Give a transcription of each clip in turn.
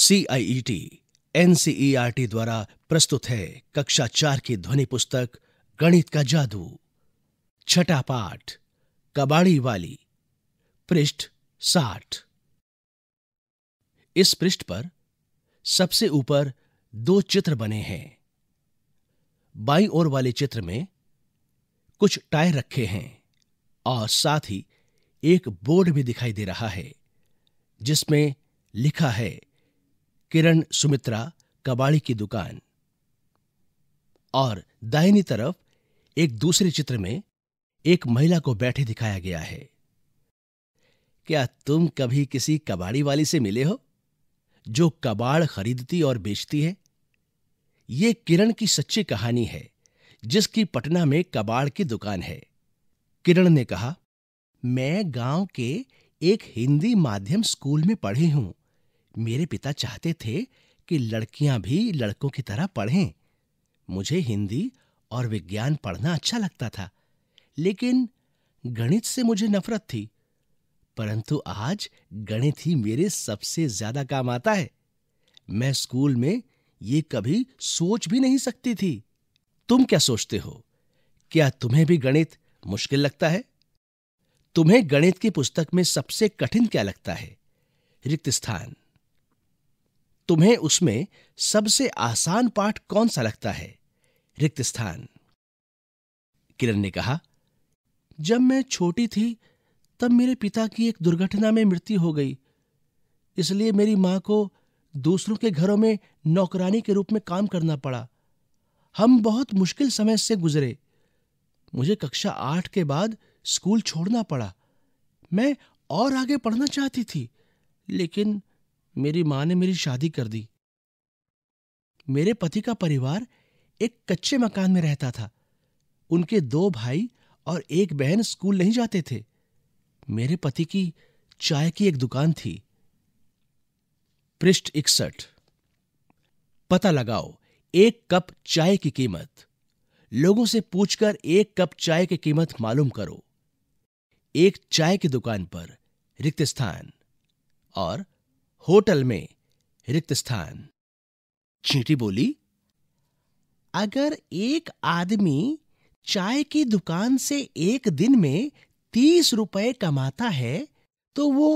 CIET NCERT e e द्वारा प्रस्तुत है कक्षा चार की ध्वनि पुस्तक गणित का जादू छठा पाठ कबाड़ी वाली पृष्ठ साठ इस पृष्ठ पर सबसे ऊपर दो चित्र बने हैं बाई ओर वाले चित्र में कुछ टायर रखे हैं और साथ ही एक बोर्ड भी दिखाई दे रहा है जिसमें लिखा है किरण सुमित्रा कबाड़ी की दुकान और दाहिनी तरफ एक दूसरे चित्र में एक महिला को बैठे दिखाया गया है क्या तुम कभी किसी कबाड़ी वाली से मिले हो जो कबाड़ खरीदती और बेचती है ये किरण की सच्ची कहानी है जिसकी पटना में कबाड़ की दुकान है किरण ने कहा मैं गांव के एक हिंदी माध्यम स्कूल में पढ़ी हूं मेरे पिता चाहते थे कि लड़कियां भी लड़कों की तरह पढ़ें मुझे हिंदी और विज्ञान पढ़ना अच्छा लगता था लेकिन गणित से मुझे नफरत थी परंतु आज गणित ही मेरे सबसे ज्यादा काम आता है मैं स्कूल में ये कभी सोच भी नहीं सकती थी तुम क्या सोचते हो क्या तुम्हें भी गणित मुश्किल लगता है तुम्हें गणित की पुस्तक में सबसे कठिन क्या लगता है रिक्त स्थान तुम्हें उसमें सबसे आसान पाठ कौन सा लगता है रिक्त स्थान किरण ने कहा जब मैं छोटी थी तब मेरे पिता की एक दुर्घटना में मृत्यु हो गई इसलिए मेरी मां को दूसरों के घरों में नौकरानी के रूप में काम करना पड़ा हम बहुत मुश्किल समय से गुजरे मुझे कक्षा आठ के बाद स्कूल छोड़ना पड़ा मैं और आगे पढ़ना चाहती थी लेकिन मेरी मां ने मेरी शादी कर दी मेरे पति का परिवार एक कच्चे मकान में रहता था उनके दो भाई और एक बहन स्कूल नहीं जाते थे मेरे पति की चाय की एक दुकान थी पृष्ठ इकसठ पता लगाओ एक कप चाय की कीमत लोगों से पूछकर एक कप चाय की कीमत मालूम करो एक चाय की दुकान पर रिक्त स्थान और होटल में रिक्त स्थान चींटी बोली अगर एक आदमी चाय की दुकान से एक दिन में तीस रुपए कमाता है तो वो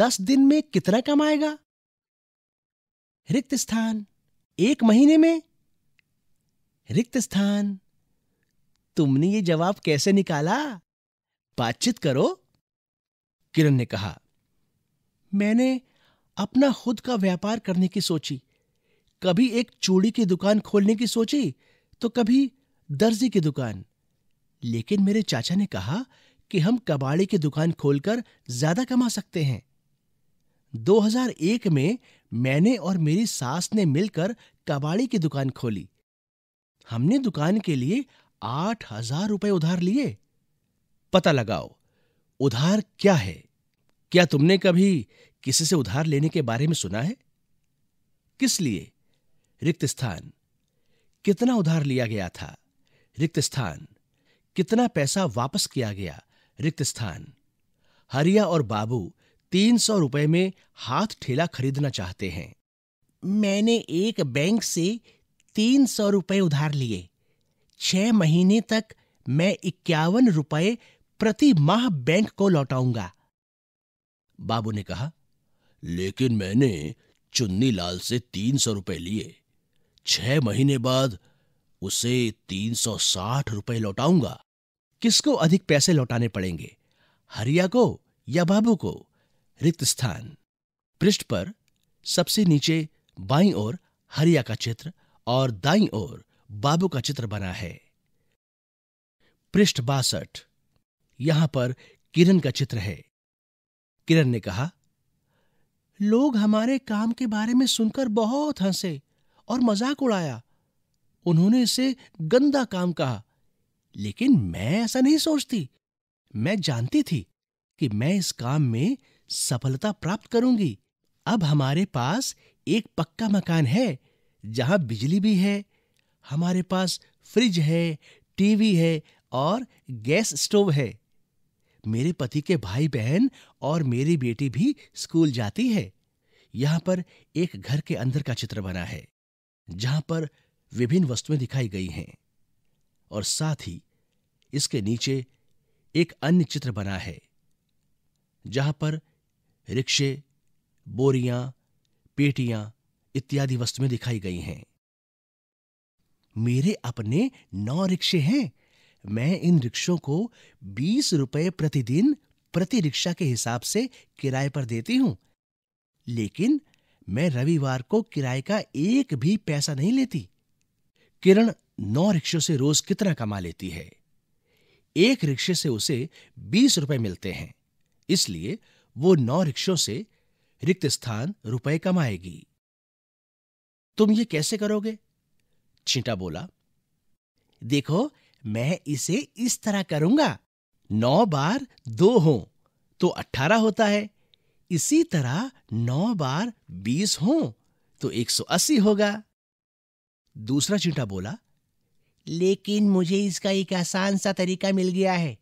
दस दिन में कितना कमाएगा रिक्त स्थान एक महीने में रिक्त स्थान तुमने ये जवाब कैसे निकाला बातचीत करो किरण ने कहा मैंने अपना खुद का व्यापार करने की सोची कभी एक चूड़ी की दुकान खोलने की सोची तो कभी दर्जी की दुकान लेकिन मेरे चाचा ने कहा कि हम कबाड़े की दुकान खोलकर ज्यादा कमा सकते हैं 2001 में मैंने और मेरी सास ने मिलकर कबाड़ी की दुकान खोली हमने दुकान के लिए आठ हजार रुपए उधार लिए पता लगाओ उधार क्या है क्या तुमने कभी किसी से उधार लेने के बारे में सुना है किस लिए रिक्त स्थान कितना उधार लिया गया था रिक्त स्थान कितना पैसा वापस किया गया रिक्त स्थान हरिया और बाबू तीन सौ रुपए में हाथ ठेला खरीदना चाहते हैं मैंने एक बैंक से तीन सौ रुपये उधार लिए छह महीने तक मैं इक्यावन रुपये प्रति माह बैंक को लौटाऊंगा बाबू ने कहा लेकिन मैंने चुन्नी लाल से तीन सौ रुपये लिए छह महीने बाद उसे तीन सौ साठ रुपये लौटाऊंगा किसको अधिक पैसे लौटाने पड़ेंगे हरिया को या बाबू को रिक्त स्थान पृष्ठ पर सबसे नीचे बाई ओर हरिया का चित्र और दाई ओर बाबू का चित्र बना है पृष्ठ बासठ यहां पर किरण का चित्र है किरण ने कहा लोग हमारे काम के बारे में सुनकर बहुत हंसे और मजाक उड़ाया उन्होंने इसे गंदा काम कहा लेकिन मैं ऐसा नहीं सोचती मैं जानती थी कि मैं इस काम में सफलता प्राप्त करूंगी अब हमारे पास एक पक्का मकान है जहां बिजली भी है हमारे पास फ्रिज है टीवी है और गैस स्टोव है मेरे पति के भाई बहन और मेरी बेटी भी स्कूल जाती है यहां पर एक घर के अंदर का चित्र बना है जहां पर विभिन्न वस्तुएं दिखाई गई हैं और साथ ही इसके नीचे एक अन्य चित्र बना है जहां पर रिक्शे बोरियां पेटियां इत्यादि वस्तुएं दिखाई गई हैं मेरे अपने नौ रिक्शे हैं मैं इन रिक्शों को बीस रुपए प्रतिदिन प्रति रिक्शा के हिसाब से किराए पर देती हूं लेकिन मैं रविवार को किराए का एक भी पैसा नहीं लेती किरण नौ रिक्शों से रोज कितना कमा लेती है एक रिक्शे से उसे बीस रुपए मिलते हैं इसलिए वो नौ रिक्शों से रिक्त स्थान रुपए कमाएगी तुम ये कैसे करोगे छींटा बोला देखो मैं इसे इस तरह करूंगा नौ बार दो हो तो अट्ठारह होता है इसी तरह नौ बार बीस हो तो एक सौ अस्सी होगा दूसरा चिंटा बोला लेकिन मुझे इसका एक आसान सा तरीका मिल गया है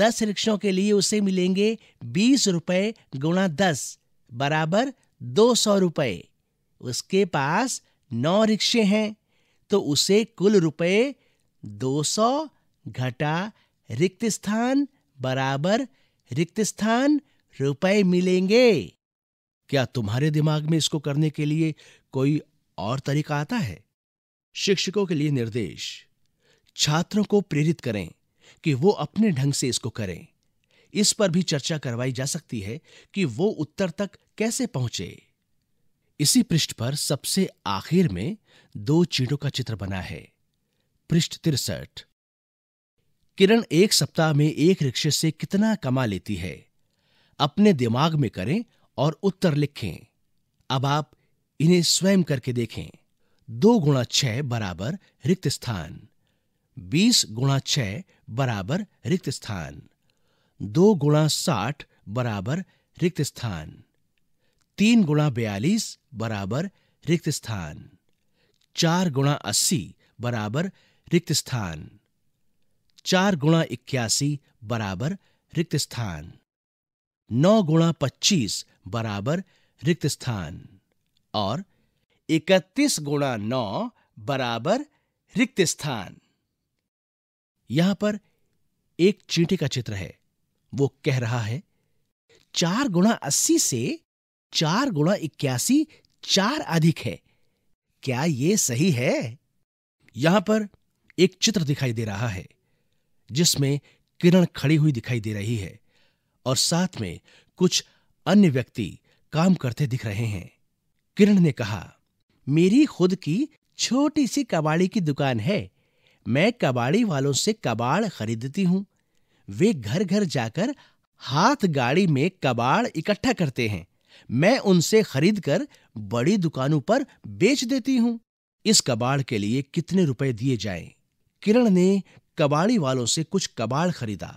दस रिक्शों के लिए उसे मिलेंगे बीस रुपए गुणा दस बराबर दो सौ रुपये उसके पास नौ रिक्शे हैं तो उसे कुल रुपए दो सौ घटा रिक्त स्थान बराबर रिक्त स्थान रुपए मिलेंगे क्या तुम्हारे दिमाग में इसको करने के लिए कोई और तरीका आता है शिक्षकों के लिए निर्देश छात्रों को प्रेरित करें कि वो अपने ढंग से इसको करें इस पर भी चर्चा करवाई जा सकती है कि वो उत्तर तक कैसे पहुंचे इसी पृष्ठ पर सबसे आखिर में दो चीटों का चित्र बना है पृष्ठ तिरसठ किरण एक सप्ताह में एक रिक्शे से कितना कमा लेती है अपने दिमाग में करें और उत्तर लिखें अब आप इन्हें स्वयं करके देखें दो गुणा छह बराबर रिक्त स्थान बीस गुणा छह बराबर रिक्त स्थान दो गुणा साठ बराबर रिक्त स्थान तीन गुणा बयालीस बराबर रिक्त स्थान चार गुणा अस्सी बराबर रिक्त स्थान चार गुणा इक्यासी बराबर रिक्त स्थान नौ गुणा पच्चीस बराबर रिक्त स्थान और इकतीस गुणा नौ बराबर रिक्त स्थान यहां पर एक चींटी का चित्र है वो कह रहा है चार गुणा अस्सी से चार गुणा इक्यासी चार अधिक है क्या ये सही है यहां पर एक चित्र दिखाई दे रहा है जिसमें किरण खड़ी हुई दिखाई दे रही है और साथ में कुछ अन्य व्यक्ति काम करते दिख रहे हैं किरण ने कहा मेरी खुद की छोटी सी कबाड़ी की दुकान है मैं कबाड़ी वालों से कबाड़ खरीदती हूँ वे घर घर जाकर हाथ गाड़ी में कबाड़ इकट्ठा करते हैं मैं उनसे खरीद कर बड़ी दुकानों पर बेच देती हूँ इस कबाड़ के लिए कितने रुपए दिए जाएं? किरण ने कबाड़ी वालों से कुछ कबाड़ खरीदा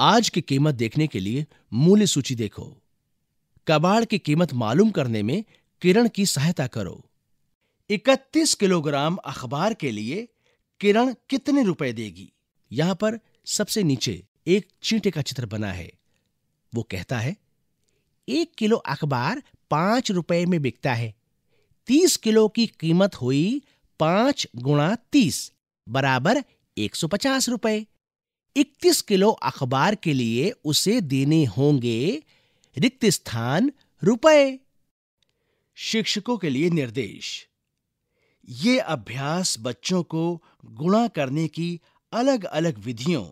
आज की कीमत देखने के लिए मूल्य सूची देखो कबाड़ की कीमत मालूम करने में किरण की सहायता करो 31 किलोग्राम अखबार के लिए किरण कितने रुपए देगी यहां पर सबसे नीचे एक चींटे का चित्र बना है वो कहता है एक किलो अखबार पांच रुपए में बिकता है तीस किलो की कीमत हुई पांच गुणा तीस बराबर पचास रुपए इकतीस किलो अखबार के लिए उसे देने होंगे रिक्त स्थान रुपए शिक्षकों के लिए निर्देश ये अभ्यास बच्चों को गुणा करने की अलग-अलग विधियों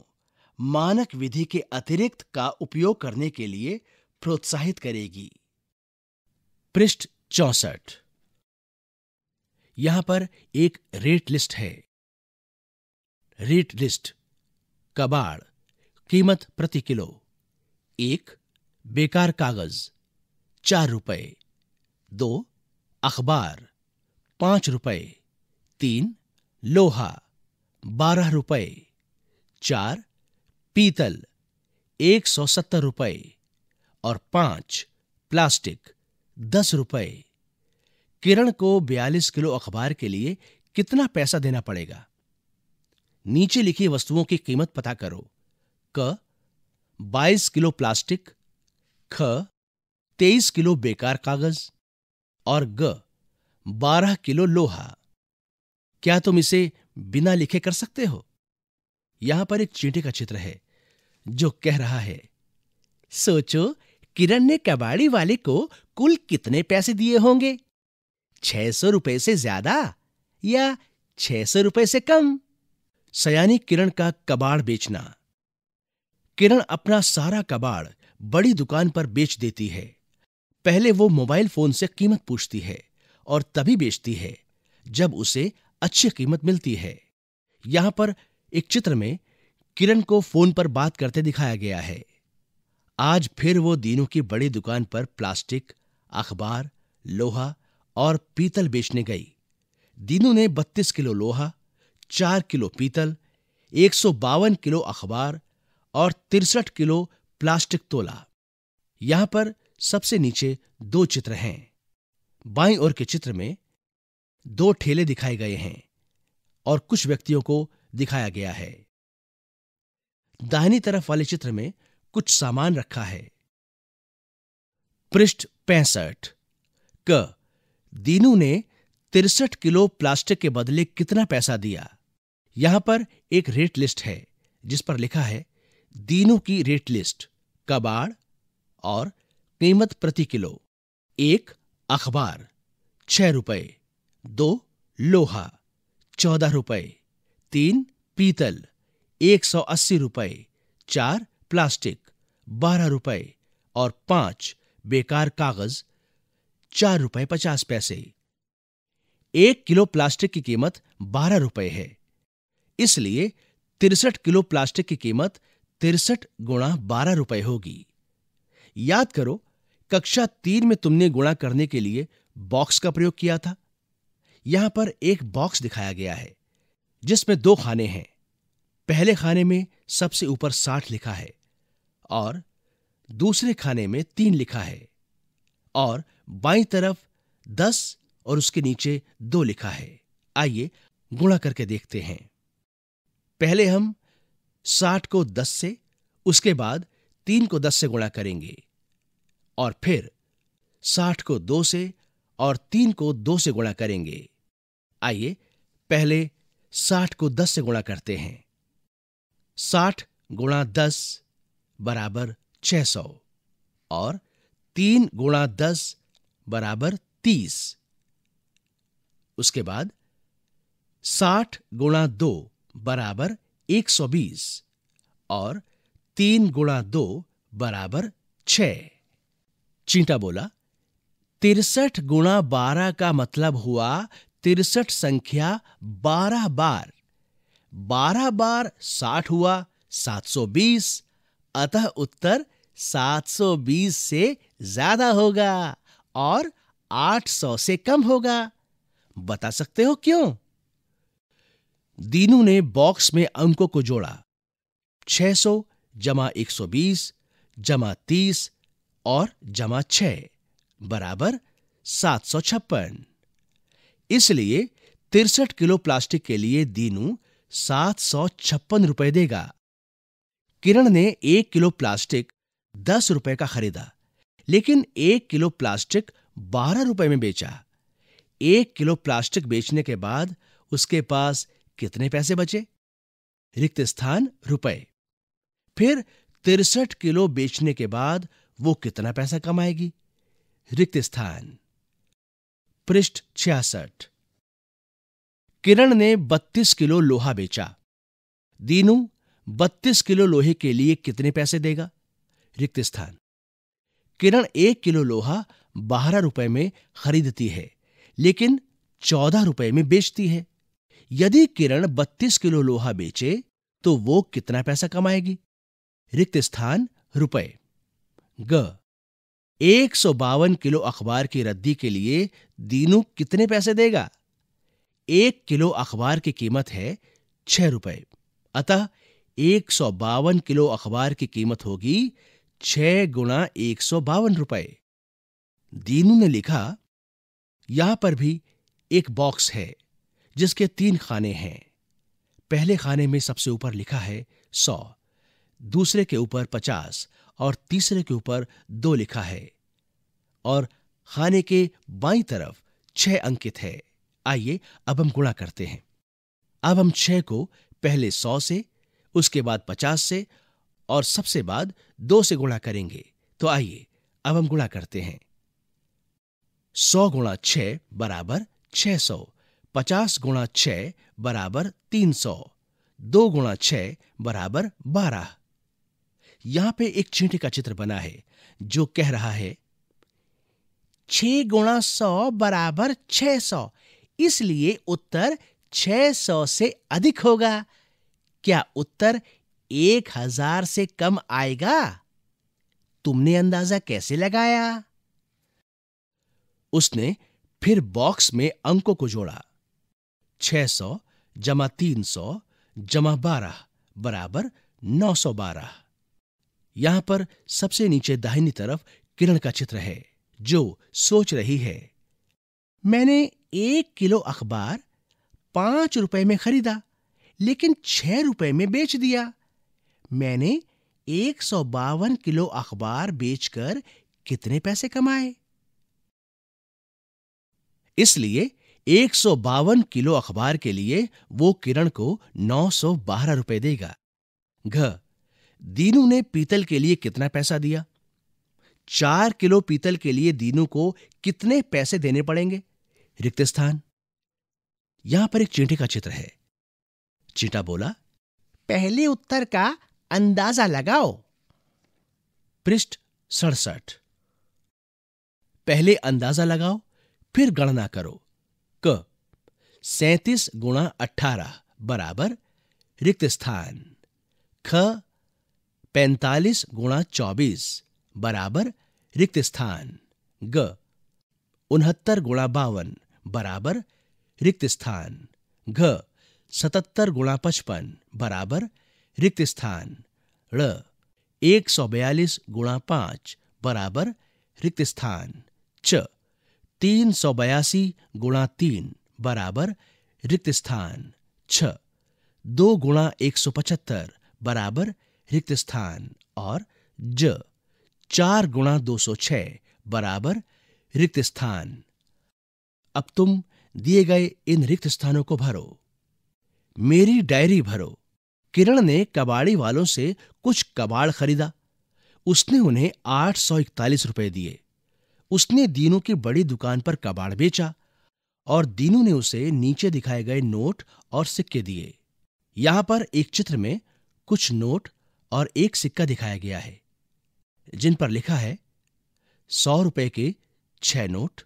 मानक विधि के अतिरिक्त का उपयोग करने के लिए प्रोत्साहित करेगी पृष्ठ चौसठ यहां पर एक रेट लिस्ट है रेट लिस्ट कबाड़ कीमत प्रति किलो एक बेकार कागज चार रुपए दो अखबार पांच रुपए तीन लोहा बारह रुपए चार पीतल एक सौ सत्तर रुपए और पांच प्लास्टिक दस रुपए किरण को बयालीस किलो अखबार के लिए कितना पैसा देना पड़ेगा नीचे लिखी वस्तुओं की कीमत पता करो क बाईस किलो प्लास्टिक ख तेईस किलो बेकार कागज और ग 12 किलो लोहा क्या तुम इसे बिना लिखे कर सकते हो यहां पर एक चींटी का चित्र है जो कह रहा है सोचो किरण ने कबाड़ी वाले को कुल कितने पैसे दिए होंगे छह सौ रुपए से ज्यादा या छह सौ रुपए से कम सयानी किरण का कबाड़ बेचना किरण अपना सारा कबाड़ बड़ी दुकान पर बेच देती है पहले वो मोबाइल फोन से कीमत पूछती है और तभी बेचती है जब उसे अच्छी कीमत मिलती है यहां पर एक चित्र में किरण को फोन पर बात करते दिखाया गया है आज फिर वो दीनू की बड़ी दुकान पर प्लास्टिक अखबार लोहा और पीतल बेचने गई दीनू ने 32 किलो लोहा चार किलो पीतल एक सौ बावन किलो अखबार और तिरसठ किलो प्लास्टिक तोला यहां पर सबसे नीचे दो चित्र हैं बाई ओर के चित्र में दो ठेले दिखाए गए हैं और कुछ व्यक्तियों को दिखाया गया है दाहिनी तरफ वाले चित्र में कुछ सामान रखा है पृष्ठ पैंसठ क दीनू ने तिरसठ किलो प्लास्टिक के बदले कितना पैसा दिया यहां पर एक रेट लिस्ट है जिस पर लिखा है दीनू की रेट लिस्ट कबाड़ और कीमत प्रति किलो एक अखबार छह रुपए दो लोहा चौदह रुपए तीन पीतल एक सौ अस्सी रुपए चार प्लास्टिक बारह रुपए और पांच बेकार कागज चार रुपए पचास पैसे एक किलो प्लास्टिक की कीमत बारह रुपए है इसलिए तिरसठ किलो प्लास्टिक की कीमत तिरसठ गुणा बारह रुपए होगी याद करो कक्षा तीन में तुमने गुणा करने के लिए बॉक्स का प्रयोग किया था यहां पर एक बॉक्स दिखाया गया है जिसमें दो खाने हैं पहले खाने में सबसे ऊपर साठ लिखा है और दूसरे खाने में तीन लिखा है और बाई तरफ दस और उसके नीचे दो लिखा है आइए गुणा करके देखते हैं पहले हम साठ को दस से उसके बाद तीन को दस से गुणा करेंगे और फिर साठ को दो से और तीन को दो से गुणा करेंगे आइए पहले साठ को दस से गुणा करते हैं साठ गुणा दस बराबर छह सौ और तीन गुणा दस बराबर तीस उसके बाद साठ गुणा दो बराबर 120 और तीन गुणा दो बराबर छ चींटा बोला तिरसठ गुणा बारह का मतलब हुआ तिरसठ संख्या बारह बार बारह बार साठ हुआ सात सौ बीस अतः उत्तर सात सौ बीस से ज्यादा होगा और आठ सौ से कम होगा बता सकते हो क्यों दीनू ने बॉक्स में अंकों को जोड़ा 600 जमा 120 जमा 30 और जमा 6 बराबर सात सौ छप्पन इसलिए तिरसठ किलो प्लास्टिक के लिए दीनू सात सौ छप्पन रुपए देगा किरण ने एक किलो प्लास्टिक दस रुपए का खरीदा लेकिन एक किलो प्लास्टिक बारह रुपए में बेचा एक किलो प्लास्टिक बेचने के बाद उसके पास कितने पैसे बचे रिक्त स्थान रुपए फिर तिरसठ किलो बेचने के बाद वो कितना पैसा कमाएगी रिक्त स्थान पृष्ठ छियासठ किरण ने 32 किलो लोहा बेचा दीनू 32 किलो लोहे के लिए कितने पैसे देगा रिक्त स्थान किरण एक किलो लोहा बारह रुपए में खरीदती है लेकिन चौदह रुपए में बेचती है यदि किरण 32 किलो लोहा बेचे तो वो कितना पैसा कमाएगी रिक्त स्थान रुपए ग एक सौ बावन किलो अखबार की रद्दी के लिए दीनू कितने पैसे देगा एक किलो अखबार की कीमत है छह रुपए अतः एक सौ बावन किलो अखबार की कीमत होगी छ गुणा एक सौ बावन रुपए दीनू ने लिखा यहां पर भी एक बॉक्स है जिसके तीन खाने हैं पहले खाने में सबसे ऊपर लिखा है सौ दूसरे के ऊपर पचास और तीसरे के ऊपर दो लिखा है और खाने के बाई तरफ छह अंकित है आइए अब हम गुणा करते हैं अब हम छह को पहले सौ से उसके बाद पचास से और सबसे बाद दो से गुणा करेंगे तो आइए अब हम गुणा करते हैं सौ गुणा छ बराबर छह सौ पचास गुणा छ बराबर तीन सौ दो गुणा छ बराबर बारह यहां पे एक चींटी का चित्र बना है जो कह रहा है छ गुणा सौ बराबर छह सौ इसलिए उत्तर छह सौ से अधिक होगा क्या उत्तर एक हजार से कम आएगा तुमने अंदाजा कैसे लगाया उसने फिर बॉक्स में अंकों को जोड़ा छः सौ जमा तीन सौ जमा बारह बराबर नौ सौ बारह यहां पर सबसे नीचे दाहिनी तरफ किरण का चित्र है जो सोच रही है मैंने एक किलो अखबार पांच रुपए में खरीदा लेकिन छह रुपए में बेच दिया मैंने एक सौ बावन किलो अखबार बेचकर कितने पैसे कमाए इसलिए एक किलो अखबार के लिए वो किरण को नौ सौ बारह रुपए देगा घ दीनू ने पीतल के लिए कितना पैसा दिया चार किलो पीतल के लिए दीनू को कितने पैसे देने पड़ेंगे रिक्त स्थान यहां पर एक चींटी का चित्र है चींटा बोला पहले उत्तर का अंदाजा लगाओ पृष्ठ सड़सठ पहले अंदाजा लगाओ फिर गणना करो सैतीस गुणा अठारह बराबर रिक्त स्थान ख पैंतालीस गुणा चौबीस बराबर रिक्त स्थान ग उनहत्तर गुणा बावन बराबर रिक्त स्थान घ सतर गुणा पचपन बराबर रिक्त स्थान ल एक सौ बयालीस गुणा पांच बराबर रिक्त स्थान च तीन सौ बयासी गुणा तीन बराबर रिक्त स्थान छ दो गुणा एक सौ पचहत्तर बराबर रिक्त स्थान और ज चार गुणा दो सौ छ बराबर रिक्त स्थान अब तुम दिए गए इन रिक्त स्थानों को भरो मेरी डायरी भरो किरण ने कबाड़ी वालों से कुछ कबाड़ खरीदा उसने उन्हें आठ सौ इकतालीस रुपए दिए उसने दीनू की बड़ी दुकान पर कबाड़ बेचा और दीनू ने उसे नीचे दिखाए गए नोट और सिक्के दिए यहां पर एक चित्र में कुछ नोट और एक सिक्का दिखाया गया है जिन पर लिखा है सौ रुपए के छह नोट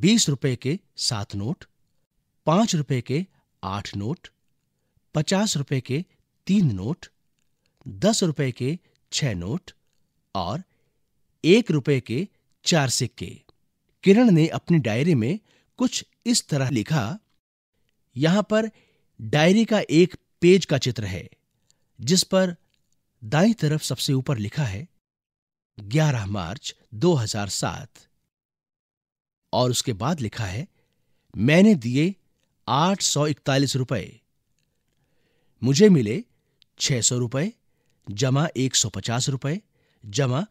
बीस रुपए के सात नोट पांच रुपए के आठ नोट पचास रुपए के तीन नोट दस रुपए के छह नोट और एक रुपए के चार सिक्के किरण ने अपनी डायरी में कुछ इस तरह लिखा यहां पर डायरी का एक पेज का चित्र है जिस पर दाई तरफ सबसे ऊपर लिखा है 11 मार्च 2007 और उसके बाद लिखा है मैंने दिए आठ सौ इकतालीस रुपए मुझे मिले छह सौ रुपए जमा एक सौ पचास रुपए जमा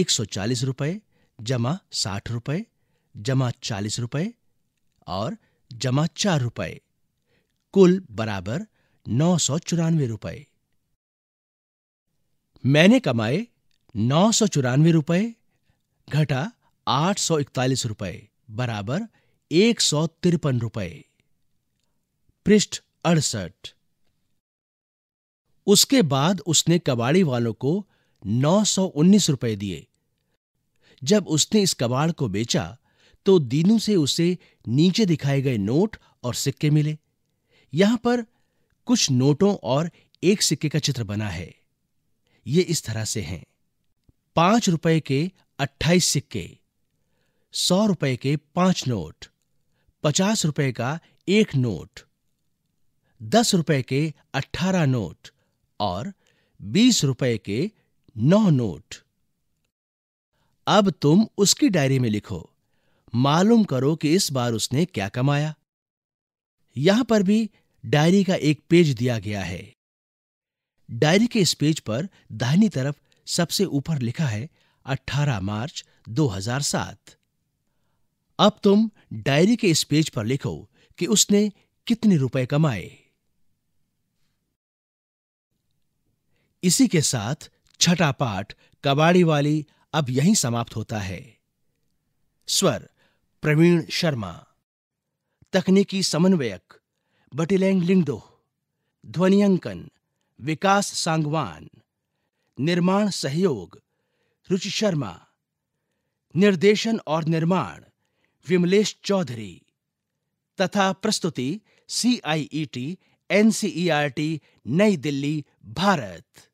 एक सौ चालीस रुपए जमा साठ रुपए जमा चालीस रुपए और जमा चार रुपए कुल बराबर नौ सौ चौरानवे रुपए मैंने कमाए नौ सौ चौरानवे रुपए घटा आठ सौ इकतालीस रुपए बराबर एक सौ तिरपन रुपए पृष्ठ अड़सठ उसके बाद उसने कबाड़ी वालों को नौ सौ उन्नीस रुपए दिए जब उसने इस कबाड़ को बेचा तो दीनू से उसे नीचे दिखाए गए नोट और सिक्के मिले यहां पर कुछ नोटों और एक सिक्के का चित्र बना है ये इस तरह से हैं पांच रुपए के अट्ठाईस सिक्के सौ रुपए के पांच नोट पचास रुपए का एक नोट दस रुपए के अट्ठारह नोट और बीस रुपए के नौ नोट अब तुम उसकी डायरी में लिखो मालूम करो कि इस बार उसने क्या कमाया यहां पर भी डायरी का एक पेज दिया गया है डायरी के इस पेज पर दाहिनी तरफ सबसे ऊपर लिखा है 18 मार्च 2007 अब तुम डायरी के इस पेज पर लिखो कि उसने कितने रुपए कमाए इसी के साथ छठा पाठ कबाड़ी वाली अब यहीं समाप्त होता है स्वर प्रवीण शर्मा तकनीकी समन्वयक बटिलैंग लिंगडो ध्वनियांकन विकास सांगवान निर्माण सहयोग रुचि शर्मा निर्देशन और निर्माण विमलेश चौधरी तथा प्रस्तुति C I E T N C E R T New Delhi Bharat